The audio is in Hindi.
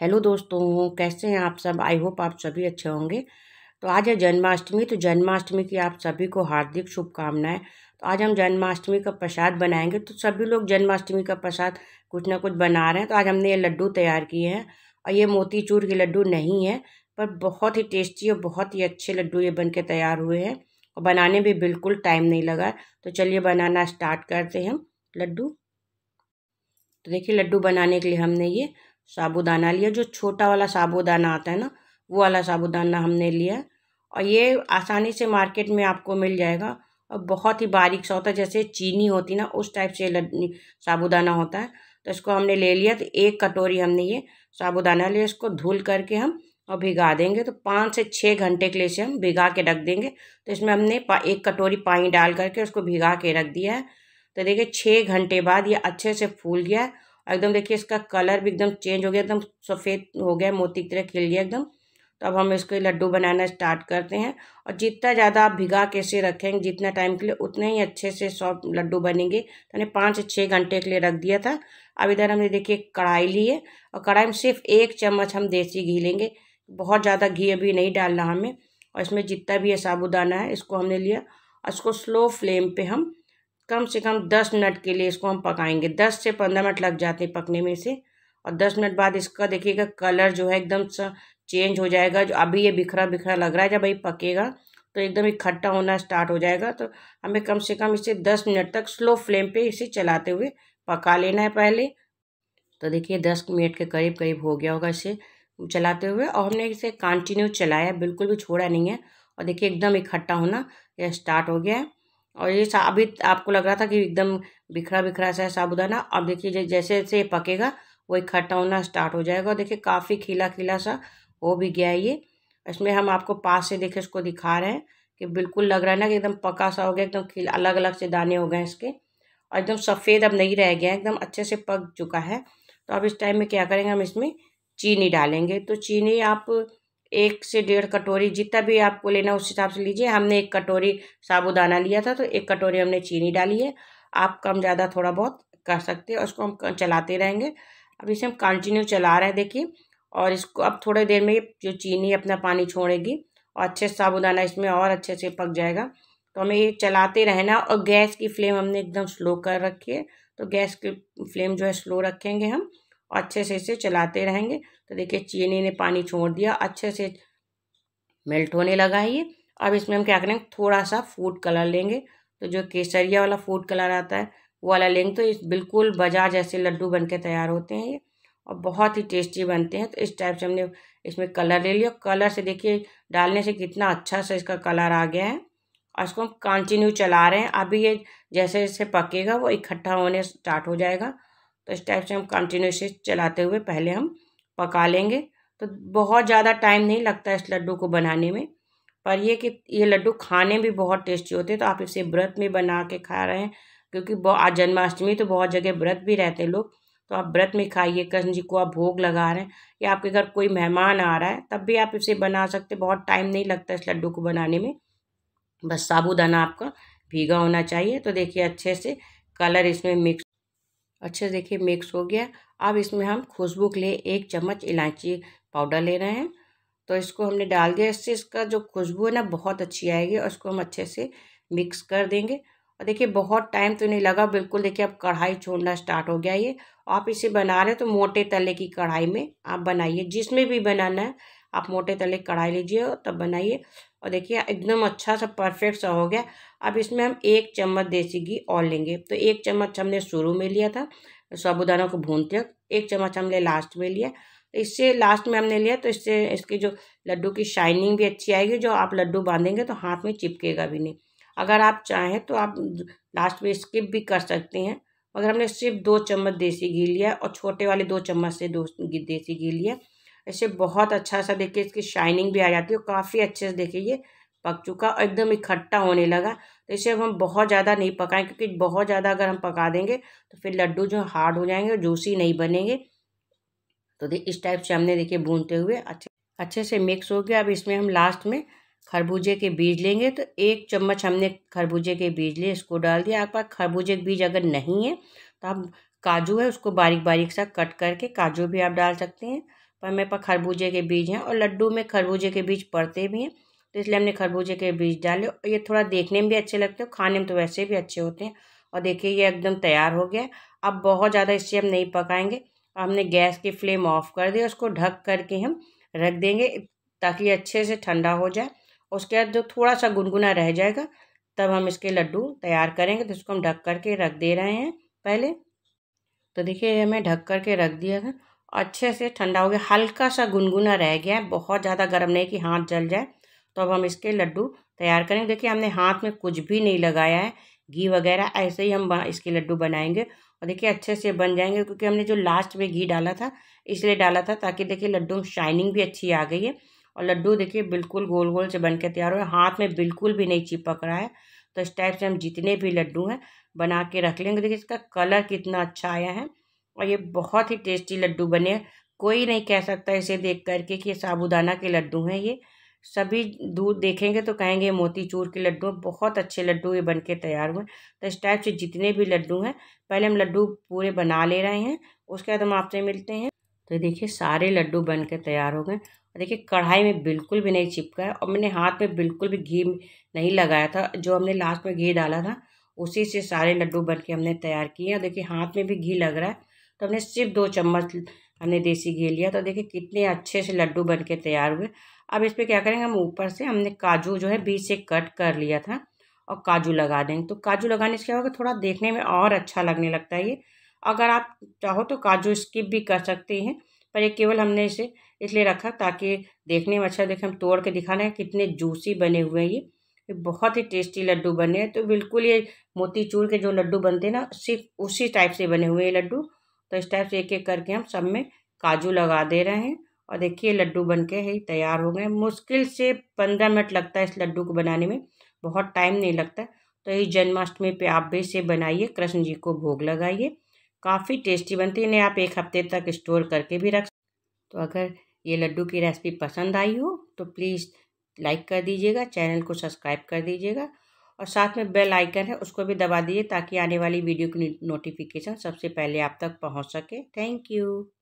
हेलो दोस्तों कैसे हैं आप सब आई होप आप सभी अच्छे होंगे तो आज है जन्माष्टमी तो जन्माष्टमी की आप सभी को हार्दिक शुभकामनाएं तो आज हम जन्माष्टमी का प्रसाद बनाएंगे तो सभी लोग जन्माष्टमी का प्रसाद कुछ ना कुछ बना रहे हैं तो आज हमने ये लड्डू तैयार किए हैं और ये मोतीचूर के लड्डू नहीं है पर बहुत ही टेस्टी और बहुत ही अच्छे लड्डू ये बन के तैयार हुए हैं और बनाने में बिल्कुल टाइम नहीं लगा तो चलिए बनाना स्टार्ट करते हैं लड्डू तो देखिए लड्डू बनाने के लिए हमने ये साबूदाना लिया जो छोटा वाला साबूदाना आता है ना वो वाला साबूदाना हमने लिया और ये आसानी से मार्केट में आपको मिल जाएगा और बहुत ही बारीक सा होता है जैसे चीनी होती ना उस टाइप से साबूदाना होता है तो इसको हमने ले लिया तो एक कटोरी हमने ये साबूदाना लिया इसको धुल करके हम और भिगा देंगे तो पाँच से छः घंटे के लिए से हम भिगा के रख देंगे तो इसमें हमने एक कटोरी पानी डाल करके उसको भिगा के रख दिया है तो देखिए छः घंटे बाद ये अच्छे से फूल गया है एकदम देखिए इसका कलर भी एकदम चेंज हो गया एकदम सफ़ेद हो गया मोती की तरह खिल गया एकदम तो अब हम इसको लड्डू बनाना स्टार्ट करते हैं और जितना ज़्यादा आप भिगा कैसे रखेंगे जितना टाइम के लिए उतने ही अच्छे से सॉफ्ट लड्डू बनेंगे तो मैंने पाँच से छः घंटे के लिए रख दिया था अब इधर हमने देखिए कढ़ाई ली है और कढ़ाई में सिर्फ एक चम्मच हम देसी घी लेंगे बहुत ज़्यादा घी अभी नहीं डालना हमें और इसमें जितना भी है साबुदाना है इसको हमने लिया और इसको स्लो फ्लेम पर हम कम से कम दस मिनट के लिए इसको हम पकाएंगे दस से पंद्रह मिनट लग जाते हैं पकने में से और दस मिनट बाद इसका देखिएगा कलर जो है एकदम सा चेंज हो जाएगा जो अभी ये बिखरा बिखरा लग रहा है जब ये पकेगा तो एकदम इकट्ठा होना स्टार्ट हो जाएगा तो हमें कम से कम इसे दस मिनट तक स्लो फ्लेम पे इसे चलाते हुए पका लेना है पहले तो देखिए दस मिनट के करीब करीब हो गया होगा इसे चलाते हुए और हमने इसे कंटिन्यू चलाया बिल्कुल भी छोड़ा नहीं है और देखिए एकदम इकट्ठा होना यह स्टार्ट हो गया है और ये अभी आपको लग रहा था कि एकदम बिखरा बिखरा सा है साबुदाना अब देखिए जैसे जैसे पकेगा वही खट्टा होना स्टार्ट हो जाएगा और देखिए काफ़ी खिला खिला सा हो भी गया है ये इसमें हम आपको पास से देखे इसको दिखा रहे हैं कि बिल्कुल लग रहा है ना कि एकदम पका सा हो गया एकदम खिल अलग अलग से दाने हो गए इसके और एकदम सफ़ेद अब नहीं रह गया एकदम अच्छे से पक चुका है तो अब इस टाइम में क्या करेंगे हम इसमें चीनी डालेंगे तो चीनी आप एक से डेढ़ कटोरी जितना भी आपको लेना उस हिसाब से लीजिए हमने एक कटोरी साबुदाना लिया था तो एक कटोरी हमने चीनी डाली है आप कम ज़्यादा थोड़ा बहुत कर सकते हैं उसको हम चलाते रहेंगे अब इसे हम कंटिन्यू चला रहे हैं देखिए और इसको अब थोड़ी देर में जो चीनी अपना पानी छोड़ेगी और अच्छे साबुदाना इसमें और अच्छे से पक जाएगा तो हमें ये चलाते रहना और गैस की फ्लेम हमने एकदम स्लो कर रखी है तो गैस की फ्लेम जो है स्लो रखेंगे हम अच्छे से इसे चलाते रहेंगे तो देखिए चीनी ने पानी छोड़ दिया अच्छे से मेल्ट होने लगा है ये अब इसमें हम क्या करेंगे थोड़ा सा फूड कलर लेंगे तो जो केसरिया वाला फूड कलर आता है वो वाला लेंगे तो इस बिल्कुल बाजार जैसे लड्डू बन के तैयार होते हैं ये और बहुत ही टेस्टी बनते हैं तो इस टाइप से हमने इसमें कलर ले लिया कलर से देखिए डालने से कितना अच्छा सा इसका कलर आ गया है और इसको हम कंटिन्यू चला रहे हैं अभी ये जैसे जैसे पकेगा वो इकट्ठा होने स्टार्ट हो जाएगा तो इस टाइप से हम कंटिन्यू से चलाते हुए पहले हम पका लेंगे तो बहुत ज़्यादा टाइम नहीं लगता इस लड्डू को बनाने में पर ये कि ये लड्डू खाने में भी बहुत टेस्टी होते हैं तो आप इसे व्रत में बना के खा रहे हैं क्योंकि आज जन्माष्टमी तो बहुत जगह व्रत भी रहते हैं लोग तो आप व्रत में खाइए कृष्ण जी को आप भोग लगा रहे हैं या आपके घर कोई मेहमान आ रहा है तब भी आप इसे बना सकते बहुत टाइम नहीं लगता इस लड्डू को बनाने में बस साबुदाना आपका भीगा होना चाहिए तो देखिए अच्छे से कलर इसमें मिक्स अच्छे से देखिए मिक्स हो गया अब इसमें हम खुशबू के लिए एक चम्मच इलायची पाउडर ले रहे हैं तो इसको हमने डाल दिया इससे इसका जो खुशबू है ना बहुत अच्छी आएगी और इसको हम अच्छे से मिक्स कर देंगे और देखिए बहुत टाइम तो नहीं लगा बिल्कुल देखिए अब कढ़ाई छोड़ना स्टार्ट हो गया ये आप इसे बना रहे हैं तो मोटे तले की कढ़ाई में आप बनाइए जिसमें भी बनाना है आप मोटे तले कढ़ाई लीजिए तब बनाइए और देखिए एकदम अच्छा सा परफेक्ट सा हो गया अब इसमें हम एक चम्मच देसी घी और लेंगे तो एक चम्मच हमने शुरू में लिया था साबुदाना को भूनते वक्त एक चम्मच हमने लास्ट में लिया इससे लास्ट में हमने लिया तो इससे इसकी जो लड्डू की शाइनिंग भी अच्छी आएगी जो आप लड्डू बांधेंगे तो हाथ में चिपकेगा भी नहीं अगर आप चाहें तो आप लास्ट में स्किप भी कर सकते हैं मगर हमने सिर्फ दो चम्मच देसी घी लिया और छोटे वाले दो चम्मच से दो देसी घी लिया ऐसे बहुत अच्छा सा देखिए इसकी शाइनिंग भी आ जाती है और काफ़ी अच्छे से देखिए ये पक चुका और एकदम इकट्ठा होने लगा तो इसे अब हम बहुत ज़्यादा नहीं पकाएं क्योंकि बहुत ज़्यादा अगर हम पका देंगे तो फिर लड्डू जो हार्ड हो जाएंगे और जूसी नहीं बनेंगे तो देखिए इस टाइप से हमने देखिए भूनते हुए अच्छे अच्छे से मिक्स हो गया अब इसमें हम लास्ट में खरबूजे के बीज लेंगे तो एक चम्मच हमने खरबूजे के बीज लिए इसको डाल दिया आपके पास खरबूजे के बीज अगर नहीं है तो आप काजू है उसको बारीक बारीक सा कट करके काजू भी आप डाल सकते हैं पर मेरे पास खरबूजे के बीज हैं और लड्डू में खरबूजे के बीज पड़ते भी हैं तो इसलिए हमने खरबूजे के बीज डाले और ये थोड़ा देखने में भी अच्छे लगते हैं खाने में तो वैसे भी अच्छे होते हैं और देखिए ये एकदम तैयार हो गया अब बहुत ज़्यादा इससे हम नहीं पकाएंगे हमने गैस की फ्लेम ऑफ कर दी उसको ढक करके हम रख देंगे ताकि अच्छे से ठंडा हो जाए उसके बाद जो थोड़ा सा गुनगुना रह जाएगा तब हम इसके लड्डू तैयार करेंगे तो इसको हम ढक करके रख दे रहे हैं पहले तो देखिए हमें ढक करके रख दिया था अच्छे से ठंडा हो गया हल्का सा गुनगुना रह गया है बहुत ज़्यादा गर्म नहीं कि हाथ जल जाए तो अब हम इसके लड्डू तैयार करेंगे देखिए हमने हाथ में कुछ भी नहीं लगाया है घी वगैरह ऐसे ही हम इसके लड्डू बनाएंगे और देखिए अच्छे से बन जाएंगे क्योंकि हमने जो लास्ट में घी डाला था इसलिए डाला था ताकि देखिए लड्डू शाइनिंग भी अच्छी आ गई है और लड्डू देखिए बिल्कुल गोल गोल से बन के तैयार हुए हाथ में बिल्कुल भी नहीं चिपक रहा है तो इस टाइप से हम जितने भी लड्डू हैं बना के रख लेंगे देखिए इसका कलर कितना अच्छा आया है और ये बहुत ही टेस्टी लड्डू बने कोई नहीं कह सकता इसे देख करके कि ये साबुदाना के लड्डू हैं ये सभी दूर देखेंगे तो कहेंगे मोतीचूर के लड्डू बहुत अच्छे लड्डू ये बन के तैयार हुए तो इस टाइप से जितने भी लड्डू हैं पहले हम लड्डू पूरे बना ले रहे हैं उसके बाद हम आपसे मिलते हैं तो देखिए सारे लड्डू बन के तैयार हो गए और देखिए कढ़ाई में बिल्कुल भी नहीं चिपका है और मैंने हाथ में बिल्कुल भी घी नहीं लगाया था जो हमने लास्ट में घी डाला था उसी से सारे लड्डू बन के हमने तैयार किए और देखिए हाथ में भी घी लग रहा है तो हमने सिर्फ दो चम्मच हमने देसी घी लिया तो देखिए कितने अच्छे से लड्डू बन के तैयार हुए अब इस पर क्या करेंगे हम ऊपर से हमने काजू जो है बीच से कट कर लिया था और काजू लगा देंगे तो काजू लगाने से क्या होगा थोड़ा देखने में और अच्छा लगने लगता है ये अगर आप चाहो तो काजू स्किप भी कर सकते हैं पर ये केवल हमने इसे इसलिए रखा ताकि देखने में अच्छा देखें हम तोड़ के दिखाना है कितने जूसी बने हुए हैं ये बहुत ही टेस्टी लड्डू बने हैं तो बिल्कुल ये मोतीचूर के जो लड्डू बनते हैं ना सिर्फ उसी टाइप से बने हुए हैं लड्डू तो स्टेप्स एक एक करके हम सब में काजू लगा दे रहे हैं और देखिए लड्डू बन के ही तैयार हो गए मुश्किल से पंद्रह मिनट लगता है इस लड्डू को बनाने में बहुत टाइम नहीं लगता तो इस जन्माष्टमी पे आप भी इसे बनाइए कृष्ण जी को भोग लगाइए काफ़ी टेस्टी बनती है इन्हें आप एक हफ्ते तक स्टोर करके भी रख तो अगर ये लड्डू की रेसिपी पसंद आई हो तो प्लीज़ लाइक कर दीजिएगा चैनल को सब्सक्राइब कर दीजिएगा और साथ में बेल आइकन है उसको भी दबा दीजिए ताकि आने वाली वीडियो की नोटिफिकेशन सबसे पहले आप तक पहुंच सके थैंक यू